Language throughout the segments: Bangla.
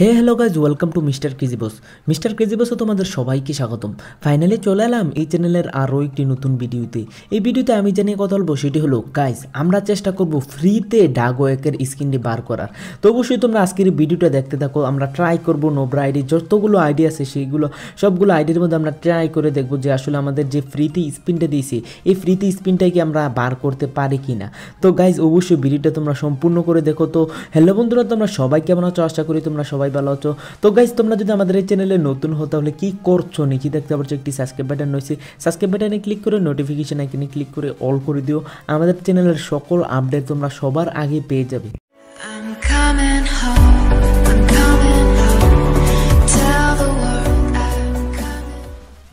hey hello guys welcome to mister ক্রিজিবস মিস্টার ক্রিজিবসে তোমাদের সবাইকে স্বাগতম ফাইনালি চলে এলাম এই চ্যানেলের আরও একটি নতুন ভিডিওতে এই ভিডিওতে আমি জানিয়ে কথা বলবো সেটি হলো গাইজ আমরা চেষ্টা করব ফ্রিতে ডাগোয়েকের স্ক্রিনটি বার করার তো অবশ্যই তোমরা আজকের ভিডিওটা দেখতে থাকো আমরা ট্রাই করব নোব্রা আইডি যতগুলো আইডি আছে সেইগুলো সবগুলো আইডির মধ্যে আমরা ট্রাই করে দেখব যে আসলে আমাদের যে ফ্রিতে স্পিনটা দিয়েছি এই ফ্রিতে স্পিনটাই কি আমরা বার করতে পারি কি না তো গাইজ অবশ্যই ভিডিওটা তোমরা সম্পূর্ণ করে দেখো তো হ্যালো বন্ধুরা তোমরা সবাই কেমন আছো আশা করি তোমরা সবাই সবাই ভালো আছো তো গাইজ তোমরা যদি আমাদের এই চ্যানেলে নতুন হো তাহলে কী করছো নিচে দেখতে পাচ্ছ একটি সাবস্ক্রাইব বাটন রয়েছে সাবস্ক্রাইব বাটনে ক্লিক করে নোটিফিকেশান আইকনে ক্লিক করে অল করে দিও আমাদের চ্যানেলের সকল আপডেট তোমরা সবার আগে পেয়ে যাবে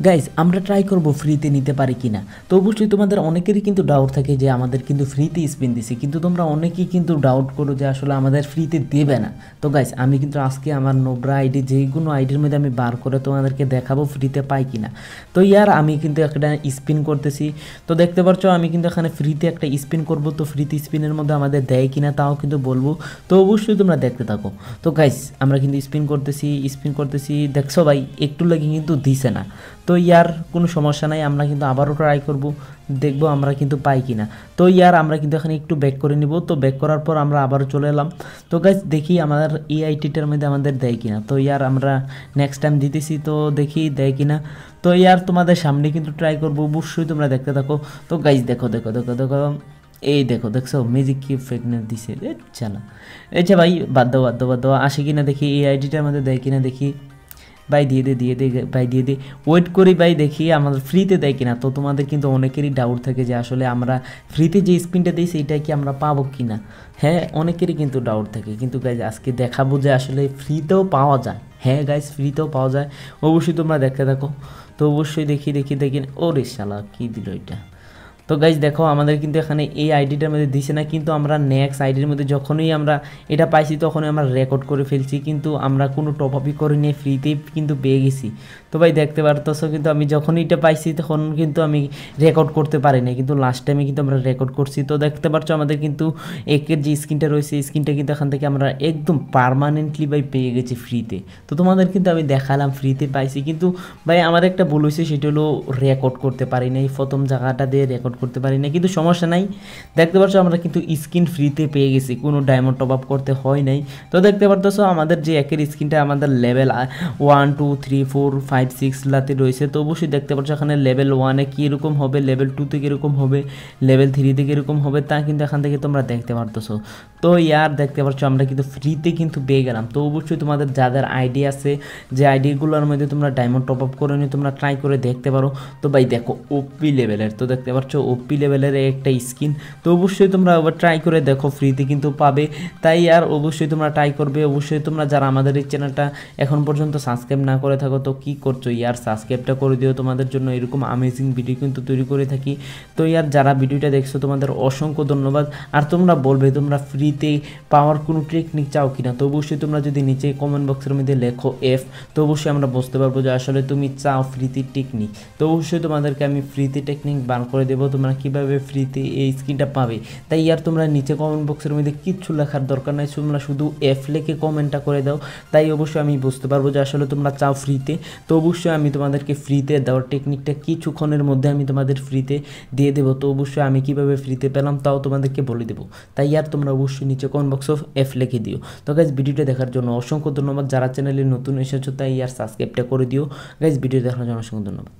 গাইজ আমরা ট্রাই করব ফ্রিতে নিতে পারি কি না তো অবশ্যই তোমাদের অনেকেরই কিন্তু ডাউট থাকে যে আমাদের কিন্তু ফ্রিতে স্পিন দিছে কিন্তু তোমরা অনেকেই কিন্তু ডাউট করো যে আসলে আমাদের ফ্রিতে দেবে না তো গাইজ আমি কিন্তু আজকে আমার নোবরা আইডি যে কোনো আইডির মধ্যে আমি বার করে তোমাদেরকে দেখাবো ফ্রিতে পাই কি না তো ইয়ার আমি কিন্তু একটা স্পিন করতেছি তো দেখতে পাচ্ছ আমি কিন্তু এখানে ফ্রিতে একটা স্পিন করব তো ফ্রিতে স্পিনের মধ্যে আমাদের দেয় কি না তাও কিন্তু বলবো তো অবশ্যই তোমরা দেখতে থাকো তো গাইজ আমরা কিন্তু স্পিন করতেছি স্পিন করতেছি দেখছো ভাই একটু লাগে কিন্তু দিছে না তো তো ইয়ার কোনো সমস্যা নাই আমরা কিন্তু আবারও ট্রাই করব দেখব আমরা কিন্তু পাই কি না তো ইয়ার আমরা কিন্তু এখানে একটু ব্যাক করে নিব তো ব্যাক করার পর আমরা আবারও চলে এলাম তো গাইজ দেখি আমাদের ইআইটিটার মধ্যে আমাদের দেয় কিনা তো ইয়ার আমরা নেক্সট টাইম দিতেছি তো দেখি দেয় কিনা তো ইয়ার তোমাদের সামনে কিন্তু ট্রাই করবো অবশ্যই তোমরা দেখতে থাকো তো গাইজ দেখো দেখো দেখো দেখো এই দেখো দেখছো মিউজিক কি ফেকনেস দিছে চালা যে ভাই বাদ দাও বাদ দাও বাদ দাও আসে কিনা দেখি এই আইডিটার মধ্যে দেয় কিনা দেখি ভাই দিয়ে দে দিয়ে দে ভাই দিয়ে দে ওয়েট করি ভাই দেখি আমাদের ফ্রিতে দেয় কিনা তো তোমাদের কিন্তু অনেকেরই ডাউট থাকে যে আসলে আমরা ফ্রিতে যে স্ক্রিনটা দিই সেইটা কি আমরা পাবো কি না হ্যাঁ অনেকেরই কিন্তু ডাউট থাকে কিন্তু গাইজ আজকে দেখাবো যে আসলে ফ্রিতেও পাওয়া যায় হ্যাঁ গাইজ ফ্রিতেও পাওয়া যায় অবশ্যই তোমরা দেখতে থাকো তো অবশ্যই দেখি দেখি দেখি ও রেশালা কী দিল এটা তো গাইজ দেখো আমাদের কিন্তু এখানে এই আইডিটার মধ্যে দিছে না কিন্তু আমরা নেক্সট আইডির মধ্যে যখনই আমরা এটা পাইছি তখনই আমরা রেকর্ড করে ফেলছি কিন্তু আমরা কোনো টপ আপই করে নিয়ে ফ্রিতেই কিন্তু পেয়ে গেছি তো ভাই দেখতে পারতো কিন্তু আমি যখনই এটা পাইছি তখন কিন্তু আমি রেকর্ড করতে পারি না কিন্তু লাস্ট টাইমে কিন্তু আমরা রেকর্ড করছি তো দেখতে পারছো আমাদের কিন্তু একের যে স্ক্রিনটা রয়েছে স্ক্রিনটা কিন্তু এখান থেকে আমরা একদম পারমানেন্টলি ভাই পেয়ে গেছি ফ্রিতে তো তোমাদের কিন্তু আমি দেখালাম ফ্রিতে পাইছি কিন্তু ভাই আমার একটা ভুল সেটা হলো রেকর্ড করতে পারি না এই প্রথম জায়গাটা দিয়ে রেকর্ড করতে পারি না কিন্তু সমস্যা নাই দেখতে পাচ্ছ আমরা কিন্তু স্কিন ফ্রিতে পেয়ে গেছি কোনো ডায়মন্ড টপ আপ করতে হয় নাই তো দেখতে পারতেছো আমাদের যে একের স্কিনটা আমাদের level one two three four five সিক্সলাতে রয়েছে তো অবশ্যই দেখতে পাচ্ছ এখানে লেভেল ওয়ানে কীরকম হবে লেভেল টুতে কীরকম হবে লেভেল থ্রিতে কীরকম হবে তা কিন্তু এখান থেকে তোমরা দেখতে পারতো তো ইয়ার দেখতে পাচ্ছ আমরা কিন্তু ফ্রিতে কিন্তু পেয়ে গেলাম তো অবশ্যই তোমাদের যাদের আইডি আছে যে আইডিগুলোর মধ্যে তোমরা ডায়মন্ড টপ আপ করে নিয়ে তোমরা ট্রাই করে দেখতে পারো তো ভাই দেখো ওপি লেভেলের তো দেখতে পাচ্ছ ওপি লেভেলের একটা স্কিন তো অবশ্যই তোমরা আবার ট্রাই করে দেখো ফ্রিতে কিন্তু পাবে তাই আর অবশ্যই তোমরা ট্রাই করবে অবশ্যই তোমরা যারা আমাদের এই চ্যানেলটা এখন পর্যন্ত সাবস্ক্রাইব না করে থাকো তো কী করছো ইয়ার সাবস্ক্রাইবটা করে দিও তোমাদের জন্য এরকম আমেজিং ভিডিও কিন্তু তৈরি করে থাকি তো ইয়ার যারা ভিডিওটা দেখছো তোমাদের অসংখ্য ধন্যবাদ আর তোমরা বলবে তোমরা ফ্রি ফ্রিতে পাওয়ার কোনো টেকনিক চাও কিনা তো অবশ্যই তোমরা যদি নিচে কমেন্ট বক্সের মধ্যে লেখো এফ তো অবশ্যই আমরা বুঝতে পারবো যে আসলে তুমি চাও ফ্রিতে টেকনিক তো অবশ্যই তোমাদেরকে আমি ফ্রিতে টেকনিক বার করে দেবো তোমরা কীভাবে ফ্রিতে এই স্ক্রিনটা পাবে তাই আর তোমরা নিচে কমেন্ট বক্সের মধ্যে কিচ্ছু লেখার দরকার নাই তোমরা শুধু এফ লেখে কমেন্টটা করে দাও তাই অবশ্যই আমি বুঝতে পারবো যে আসলে তোমরা চাও ফ্রিতে তো অবশ্যই আমি তোমাদেরকে ফ্রিতে দেওয়ার টেকনিকটা কিছুক্ষণের মধ্যে আমি তোমাদের ফ্রিতে দিয়ে দেবো তো অবশ্যই আমি কিভাবে ফ্রিতে পেলাম তাও তোমাদেরকে বলে দেবো তাই আর তোমরা অবশ্যই অবশ্যই নিচে কমেন্ট বক্স অফ এফ লিখে দিও তো গাইজ ভিডিওটা দেখার জন্য অসংখ্য ধন্যবাদ যারা চ্যানেলে নতুন এসেছো তাই আর সাবস্ক্রাইবটা করে দিও গাইজ ভিডিও দেখার জন্য অসংখ্য ধন্যবাদ